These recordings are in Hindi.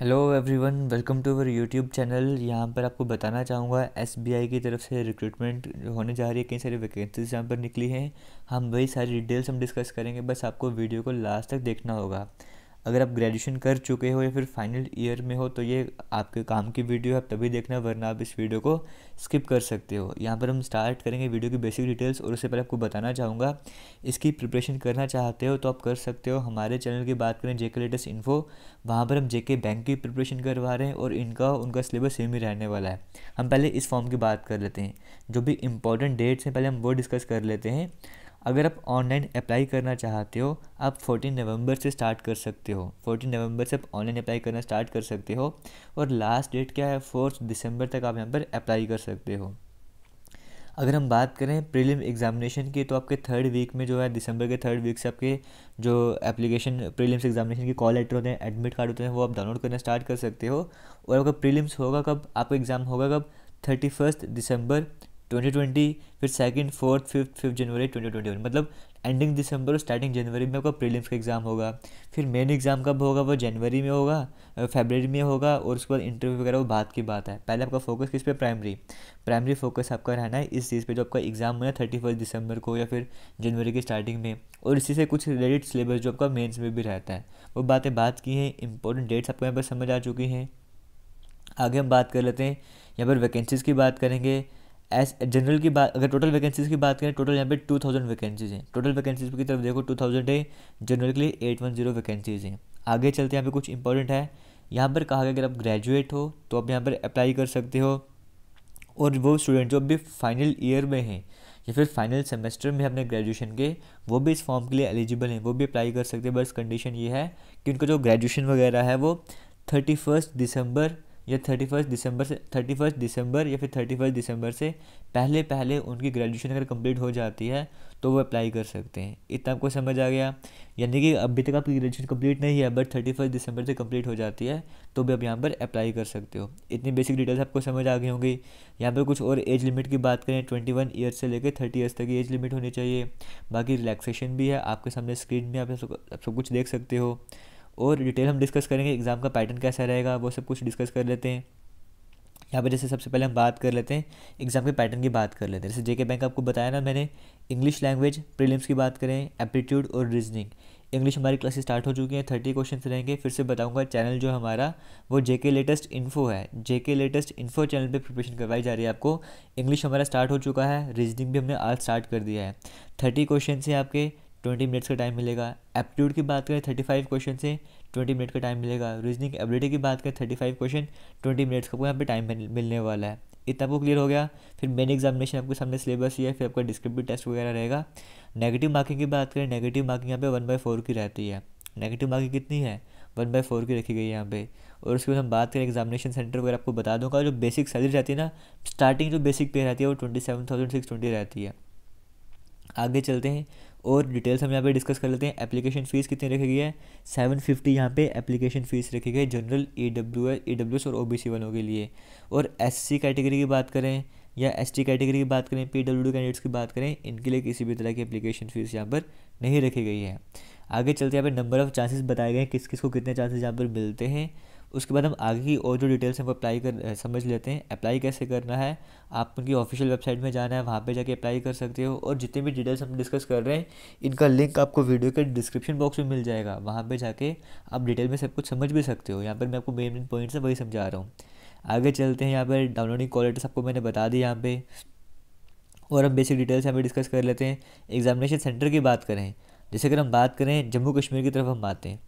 hello everyone welcome to our YouTube channel यहाँ पर आपको बताना चाहूँगा एसबीआई की तरफ से रिक्रूटमेंट होने जा रही है कई सारी वैकेंसीज यहाँ पर निकली हैं हम वही सारी डिटेल्स हम डिस्कस करेंगे बस आपको वीडियो को लास्ट तक देखना होगा अगर आप ग्रेजुएशन कर चुके हो या फिर फाइनल ईयर में हो तो ये आपके काम की वीडियो है आप तभी देखना वरना आप इस वीडियो को स्किप कर सकते हो यहाँ पर हम स्टार्ट करेंगे वीडियो की बेसिक डिटेल्स और उससे पहले आपको बताना चाहूँगा इसकी प्रिपरेशन करना चाहते हो तो आप कर सकते हो हमारे चैनल की बात करें जेके लेटेस्ट इन्फो वहाँ पर हम जेके बैंक की प्रिपरेशन करवा रहे हैं और इनका उनका सिलेबस सेम ही रहने वाला है हम पहले इस फॉर्म की बात कर लेते हैं जो भी इंपॉर्टेंट डेट्स हैं पहले हम वो डिस्कस कर लेते हैं अगर आप ऑनलाइन अप्लाई करना चाहते हो आप 14 नवंबर से स्टार्ट कर सकते हो 14 नवंबर से आप ऑनलाइन अप्लाई करना स्टार्ट कर सकते हो और लास्ट डेट क्या है फोर्थ दिसंबर तक आप यहाँ पर अप्लाई कर सकते हो अगर हम बात करें प्रीलिम एग्जामिनेशन की तो आपके थर्ड वीक में जो है दिसंबर के थर्ड वीक से आपके जो एप्लीकेशन प्रीलिम्स एग्जामिनेशन के कॉल लेटर होते हैं एडमिट कार्ड होते हैं वो आप डाउनलोड करना स्टार्ट कर सकते हो और आपका प्रीलिम्स होगा कब आपका एग्ज़ाम होगा कब थर्टी फर्स्ट दिसंबर 2020 फिर सेकंड फोर्थ फिफ्थ फिफ्थ जनवरी 2021 मतलब एंडिंग दिसंबर और स्टार्टिंग जनवरी में आपका प्रीलिम्स का एग्ज़ाम होगा फिर मेन एग्ज़ाम कब होगा वो जनवरी में होगा फेबररी में होगा और उसके बाद इंटरव्यू वगैरह वो बात की बात है पहले आपका फोकस किस पे प्राइमरी प्राइमरी फोकस आपका रहना है इस चीज़ पे जो आपका एग्ज़ाम होना थर्टी फर्स्ट दिसंबर को या फिर जनवरी की स्टार्टिंग में और इसी से कुछ रिलेटेड सिलेबस जो आपका मेन्स में भी रहता है वो बातें बात की हैं इंपॉर्टेंट डेट्स आपको यहाँ पर समझ आ चुकी हैं आगे हम बात कर लेते हैं यहाँ पर वैकेंसीज़ की बात करेंगे एस जनरल की बात अगर टोटल वैकेंसीज की बात करें टोटल यहाँ पे टू थाउजेंड वैकेंसीज हैं टोटल वैकेंसीज की तरफ देखो टू थाउजेंड है जनरल के लिए एट वन जीरो वैकेंसीज हैं आगे चलते यहाँ पे कुछ इंपॉर्टेंट है यहाँ पर कहा गया अगर आप ग्रेजुएट हो तो आप यहाँ पर अप्लाई कर सकते हो और वो स्टूडेंट जो अभी फाइनल ईयर में हैं या फिर फाइनल सेमेस्टर में अपने ग्रेजुएशन के वो भी इस फॉर्म के लिए एलिजिबल हैं वो भी अप्लाई कर सकते हैं बस कंडीशन ये है कि उनका जो ग्रेजुएशन वगैरह है वो थर्टी फर्स्ट दिसंबर या थर्टी फर्स्ट दिसंबर से थर्टी फर्स्ट दिसंबर या फिर थर्टी फर्स्ट दिसंबर से पहले पहले उनकी ग्रेजुएशन अगर कंप्लीट हो जाती है तो वो अप्लाई कर सकते हैं इतना आपको समझ आ गया यानी कि अभी तक आपकी ग्रेजुएशन कंप्लीट नहीं है बट थर्टी फर्स्ट दिसंबर से कंप्लीट हो जाती है तो भी आप यहाँ पर अप्लाई कर सकते हो इतनी बेसिक डिटेल्स आपको समझ आ गई होंगी यहाँ पर कुछ और एज लिमिट की बात करें ट्वेंटी वन ईयर से लेकर थर्टी ईयर्स तक की एज लिमिट होनी चाहिए बाकी रिलैक्सेशन भी है आपके सामने स्क्रीन में आप सब कुछ देख सकते हो और डिटेल हम डिस्कस करेंगे एग्ज़ाम का पैटर्न कैसा रहेगा वो सब कुछ डिस्कस कर लेते हैं यहाँ पर जैसे सबसे पहले हम बात कर लेते हैं एग्ज़ाम के पैटर्न की बात कर लेते हैं जैसे जेके बैंक आपको बताया ना मैंने इंग्लिश लैंग्वेज प्रीलिम्स की बात करें एप्टीट्यूड और रीजनिंग इंग्लिश हमारी क्लासेस स्टार्ट हो चुकी हैं थर्टी क्वेश्चन रहेंगे फिर से बताऊंगा चैनल जो हमारा वो जेके लेटेस्ट इन्फो है जेके लेटेस्ट इन्फो चैनल पे प्रिपरेशन करवाई जा रही है आपको इंग्लिश हमारा स्टार्ट हो चुका है रीजनिंग भी हमने आज स्टार्ट कर दिया है थर्टी क्वेश्चन हैं आपके ट्वेंटी मिनट्स का टाइम मिलेगा एप्टीट्यूड की बात करें थर्टी फाइव क्वेश्चन से ट्वेंटी मिनट का टाइम मिलेगा रीजनिंग एबिलिटी की बात करें thirty five question twenty minutes का यहाँ पे टाइम मिलने वाला है इतना आपको क्लियर हो गया फिर मेन एग्जामिनेशन आपके सामने सिलेबस ही है फिर आपका डिस्क्रिप्टिव टेस्ट वगैरह रहेगा नेगेटिव मार्किंग की बात करें नेगेटिव मार्किंग यहाँ पे वन बाई फोर की रहती है नेगेटिव मार्किंग कितनी है वन बाई फोर की रखी गई है यहाँ पे और उसके बाद हम बात करें एग्जामिनेशन सेंटर वगैरह आपको बता दूंगा जो बेसिक सैलरी रहती है ना स्टार्टिंग जो बेसिक पे रहती है वो twenty seven thousand six twenty रहती है आगे चलते हैं और डिटेल्स हम यहाँ पे डिस्कस कर लेते हैं एप्लीकेशन फ़ीस कितनी रखी गई है सेवन फिफ्टी यहाँ पे एप्लीकेशन फ़ीस रखी गई general E W S E W S और ओ बी सी वालों के लिए और एस सी कैटेगरी की बात करें या एस टी कैटेगरी की बात करें पी डब्ल्यू डी कैंडिडेट्स की बात करें इनके लिए किसी भी तरह की एप्लीकेशन फ़ीस यहाँ पर नहीं रखी गई है आगे चलते यहाँ पर नंबर ऑफ़ चांसेस बताए गए हैं किस किस को कितने चांसेस यहाँ पर मिलते हैं उसके बाद हम आगे की और जो डिटेल्स हैं वो अप्लाई कर समझ लेते हैं अप्लाई कैसे करना है आप उनकी ऑफिशियल वेबसाइट में जाना है वहाँ पे जाके अप्लाई कर सकते हो और जितने भी डिटेल्स हम डिस्कस कर रहे हैं इनका लिंक आपको वीडियो के डिस्क्रिप्शन बॉक्स में मिल जाएगा वहाँ पर जाके आप डिटेल में सब कुछ समझ भी सकते हो यहाँ पर मैं आपको मेन मेन पॉइंट्स हैं वही समझा रहा हूँ आगे चलते हैं यहाँ पर डाउनलोडिंग क्वालिटी सबको मैंने बता दी यहाँ पर और हम बेसिक डिटेल्स यहाँ पर डिस्कस कर लेते हैं एग्जामिनेशन सेंटर की बात करें जैसे अगर हम बात करें जम्मू कश्मीर की तरफ हम आते हैं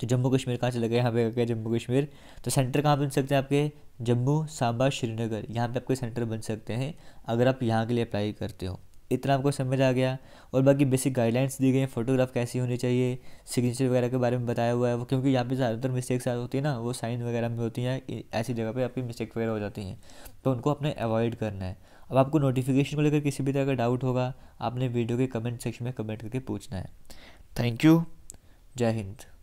तो जम्मू कश्मीर कहाँ चला गया यहाँ पे गया जम्मू कश्मीर तो सेंटर कहाँ बन सकते हैं आपके जम्मू सांबा श्रीनगर यहाँ पे आपके सेंटर बन सकते हैं अगर आप यहाँ के लिए अप्लाई करते हो इतना आपको समझ आ गया और बाकी बेसिक गाइडलाइंस दी गई हैं फोटोग्राफ कैसी होनी चाहिए सिग्नेचर वगैरह के बारे में बताया हुआ है वो क्योंकि यहाँ पे ज़्यादातर मिस्टेक्स होती है ना वो साइन वगैरह में होती हैं ऐसी जगह पे आपकी मिस्टेक वगैरह हो जाती हैं तो उनको अपने अवॉइड करना है अब आपको नोटिफिकेशन को लेकर किसी भी तरह का डाउट होगा आपने वीडियो के कमेंट सेक्शन में कमेंट करके पूछना है थैंक यू जय हिंद